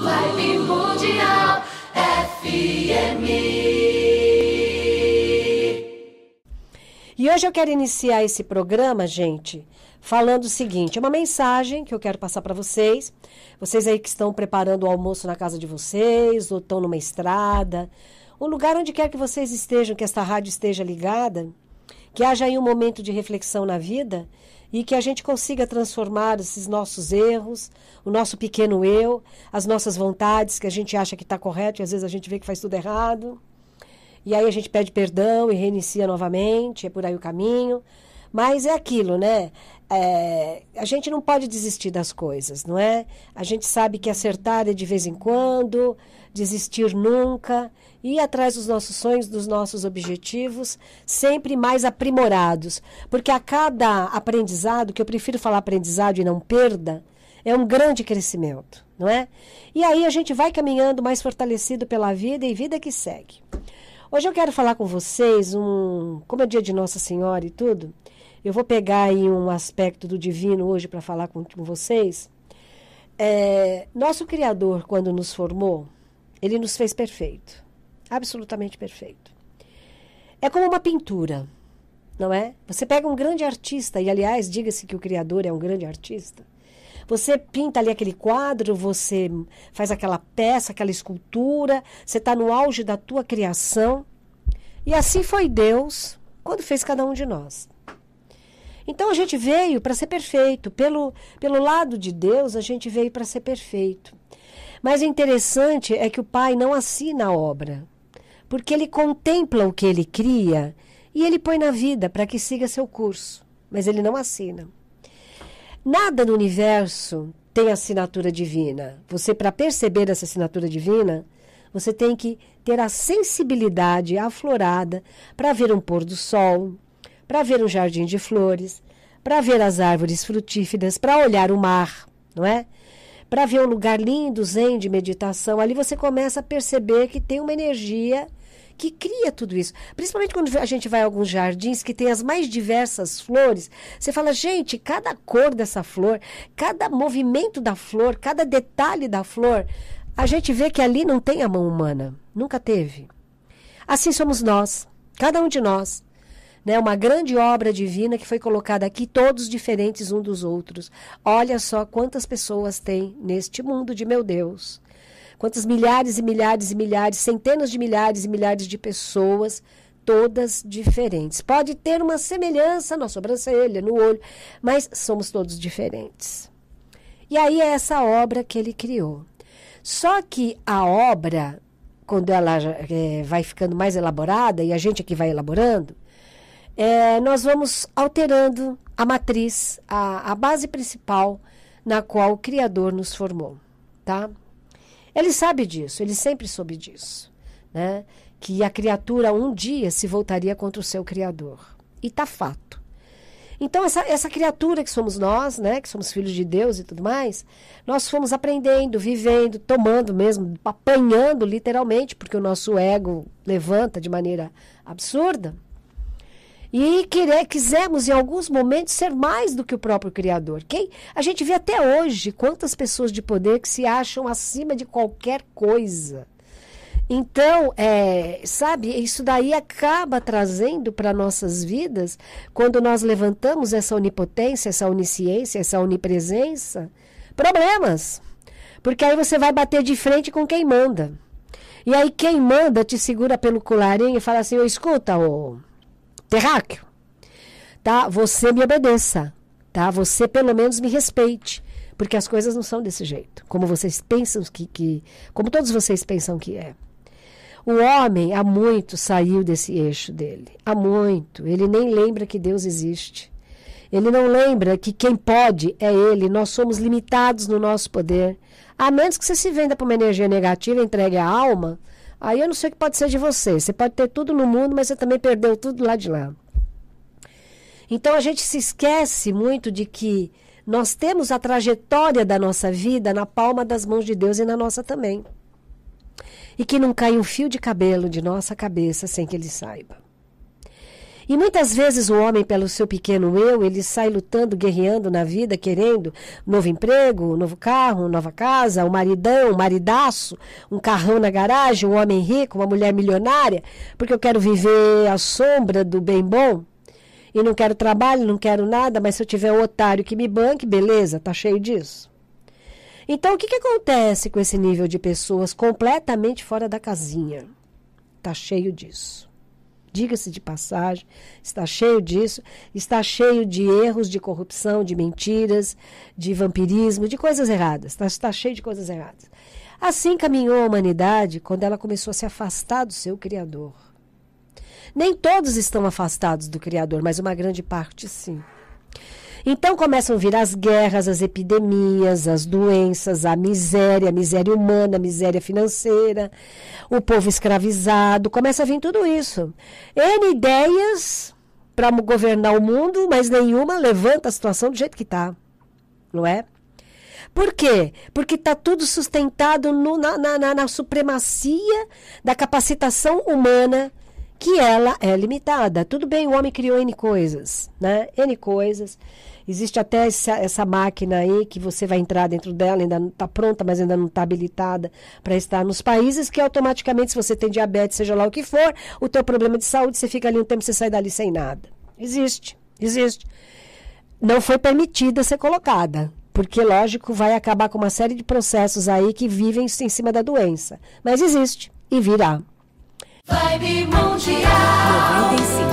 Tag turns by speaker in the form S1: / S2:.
S1: Live Mundial FM. E hoje eu quero iniciar esse programa, gente, falando o seguinte: é uma mensagem que eu quero passar para vocês. Vocês aí que estão preparando o almoço na casa de vocês, ou estão numa estrada, um lugar onde quer que vocês estejam, que esta rádio esteja ligada, que haja aí um momento de reflexão na vida e que a gente consiga transformar esses nossos erros, o nosso pequeno eu, as nossas vontades que a gente acha que está correto e às vezes a gente vê que faz tudo errado. E aí a gente pede perdão e reinicia novamente, é por aí o caminho. Mas é aquilo, né? É, a gente não pode desistir das coisas, não é? A gente sabe que acertar é de vez em quando, desistir nunca, ir atrás dos nossos sonhos, dos nossos objetivos, sempre mais aprimorados. Porque a cada aprendizado, que eu prefiro falar aprendizado e não perda, é um grande crescimento, não é? E aí a gente vai caminhando mais fortalecido pela vida e vida que segue. Hoje eu quero falar com vocês um, como é dia de Nossa Senhora e tudo, eu vou pegar aí um aspecto do divino hoje para falar com, com vocês. É, nosso Criador, quando nos formou, ele nos fez perfeito, absolutamente perfeito. É como uma pintura, não é? Você pega um grande artista, e aliás, diga-se que o Criador é um grande artista. Você pinta ali aquele quadro, você faz aquela peça, aquela escultura, você está no auge da tua criação. E assim foi Deus quando fez cada um de nós. Então a gente veio para ser perfeito. Pelo, pelo lado de Deus, a gente veio para ser perfeito. Mas o interessante é que o Pai não assina a obra, porque ele contempla o que ele cria e ele põe na vida para que siga seu curso, mas ele não assina. Nada no universo tem assinatura divina. Você, para perceber essa assinatura divina, você tem que ter a sensibilidade aflorada para ver um pôr do sol, para ver o jardim de flores, para ver as árvores frutíferas, para olhar o mar, não é? Para ver um lugar lindo, zen, de meditação. Ali você começa a perceber que tem uma energia que cria tudo isso. Principalmente quando a gente vai a alguns jardins que tem as mais diversas flores, você fala, gente, cada cor dessa flor, cada movimento da flor, cada detalhe da flor, a gente vê que ali não tem a mão humana. Nunca teve. Assim somos nós, cada um de nós né, uma grande obra divina que foi colocada aqui, todos diferentes um dos outros. Olha só quantas pessoas tem neste mundo de meu Deus. Quantas milhares e milhares e milhares, centenas de milhares e milhares de pessoas, todas diferentes. Pode ter uma semelhança na sobrancelha, no olho, mas somos todos diferentes. E aí é essa obra que ele criou. Só que a obra, quando ela é, vai ficando mais elaborada, e a gente aqui é vai elaborando, é, nós vamos alterando a matriz, a, a base principal na qual o Criador nos formou, tá? Ele sabe disso, ele sempre soube disso, né? Que a criatura um dia se voltaria contra o seu Criador. E tá fato. Então, essa, essa criatura que somos nós, né, que somos filhos de Deus e tudo mais, nós fomos aprendendo, vivendo, tomando mesmo, apanhando literalmente, porque o nosso ego levanta de maneira absurda, e querer, quisemos em alguns momentos ser mais do que o próprio Criador. Quem? A gente vê até hoje quantas pessoas de poder que se acham acima de qualquer coisa. Então, é, sabe, isso daí acaba trazendo para nossas vidas, quando nós levantamos essa onipotência, essa onisciência, essa onipresença, problemas. Porque aí você vai bater de frente com quem manda. E aí quem manda te segura pelo colarinho e fala assim: oh, escuta, ô. Oh, terráqueo, tá? Você me obedeça, tá? Você pelo menos me respeite, porque as coisas não são desse jeito, como vocês pensam que, que como todos vocês pensam que é. O homem há muito saiu desse eixo dele, há muito. Ele nem lembra que Deus existe. Ele não lembra que quem pode é ele. Nós somos limitados no nosso poder. A menos que você se venda para uma energia negativa, entregue a alma, Aí eu não sei o que pode ser de você. Você pode ter tudo no mundo, mas você também perdeu tudo lá de lá. Então a gente se esquece muito de que nós temos a trajetória da nossa vida na palma das mãos de Deus e na nossa também. E que não cai um fio de cabelo de nossa cabeça sem que ele saiba. E muitas vezes o homem, pelo seu pequeno eu, ele sai lutando, guerreando na vida, querendo novo emprego, novo carro, nova casa, um maridão, um maridaço, um carrão na garagem, um homem rico, uma mulher milionária, porque eu quero viver à sombra do bem bom e não quero trabalho, não quero nada, mas se eu tiver um otário que me banque, beleza, tá cheio disso. Então, o que, que acontece com esse nível de pessoas completamente fora da casinha? Tá cheio disso diga-se de passagem, está cheio disso, está cheio de erros, de corrupção, de mentiras, de vampirismo, de coisas erradas, está, está cheio de coisas erradas. Assim caminhou a humanidade quando ela começou a se afastar do seu Criador. Nem todos estão afastados do Criador, mas uma grande parte sim. Então começam a vir as guerras, as epidemias, as doenças, a miséria, a miséria humana, a miséria financeira, o povo escravizado, começa a vir tudo isso. N ideias para governar o mundo, mas nenhuma levanta a situação do jeito que está, não é? Por quê? Porque está tudo sustentado no, na, na, na supremacia da capacitação humana, que ela é limitada. Tudo bem, o homem criou N coisas, né? N coisas. Existe até essa, essa máquina aí que você vai entrar dentro dela, ainda não está pronta, mas ainda não está habilitada para estar nos países, que automaticamente, se você tem diabetes, seja lá o que for, o teu problema de saúde, você fica ali um tempo, você sai dali sem nada. Existe, existe. Não foi permitida ser colocada, porque, lógico, vai acabar com uma série de processos aí que vivem em cima da doença. Mas existe e virá. Vibe Mundial 95.